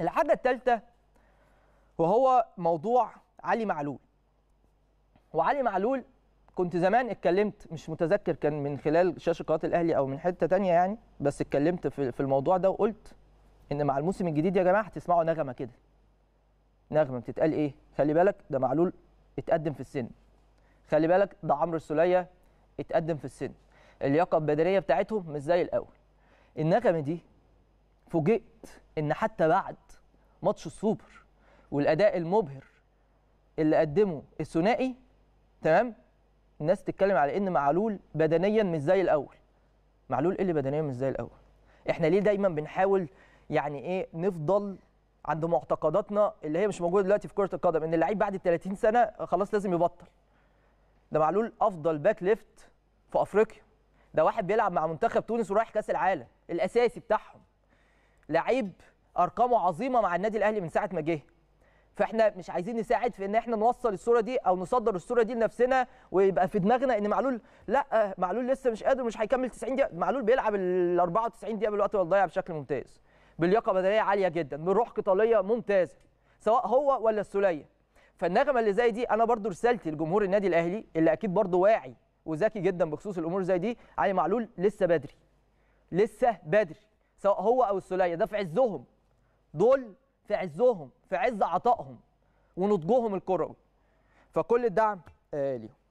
الحاجة الثالثة وهو موضوع علي معلول وعلي معلول كنت زمان اتكلمت مش متذكر كان من خلال شاشة قناة الأهلي أو من حتة تانية يعني بس اتكلمت في الموضوع ده وقلت إن مع الموسم الجديد يا جماعة هتسمعوا نغمة كده نغمة بتتقال إيه؟ خلي بالك ده معلول اتقدم في السن خلي بالك ده عمرو السولية اتقدم في السن اللياقة البدنية بتاعتهم مش زي الأول النغمة دي فوجئت ان حتى بعد ماتش السوبر والاداء المبهر اللي قدمه الثنائي تمام الناس تتكلم على ان معلول بدنيا مش زي الاول معلول ايه اللي بدنيا مش زي الاول احنا ليه دايما بنحاول يعني ايه نفضل عند معتقداتنا اللي هي مش موجوده دلوقتي في كره القدم ان اللعيب بعد ال 30 سنه خلاص لازم يبطل ده معلول افضل باك ليفت في افريقيا ده واحد بيلعب مع منتخب تونس ورايح كاس العالم الاساسي بتاعهم لعيب ارقامه عظيمه مع النادي الاهلي من ساعه ما جه فاحنا مش عايزين نساعد في ان احنا نوصل الصوره دي او نصدر الصوره دي لنفسنا ويبقى في دماغنا ان معلول لا معلول لسه مش قادر مش هيكمل 90 دقيقه معلول بيلعب ال 94 دقيقه بالوقت والضيع بشكل ممتاز بلياقه بدنيه عاليه جدا بروح قتاليه ممتازه سواء هو ولا السوليه فالنغمه اللي زي دي انا برضو رسالتي لجمهور النادي الاهلي اللي اكيد برضو واعي وذكي جدا بخصوص الامور زي دي علي معلول لسه بدري لسه بدري سواء هو او السليه ده في عزهم دول في عزهم في عز عطائهم ونضجهم الكروي فكل الدعم آه ليهم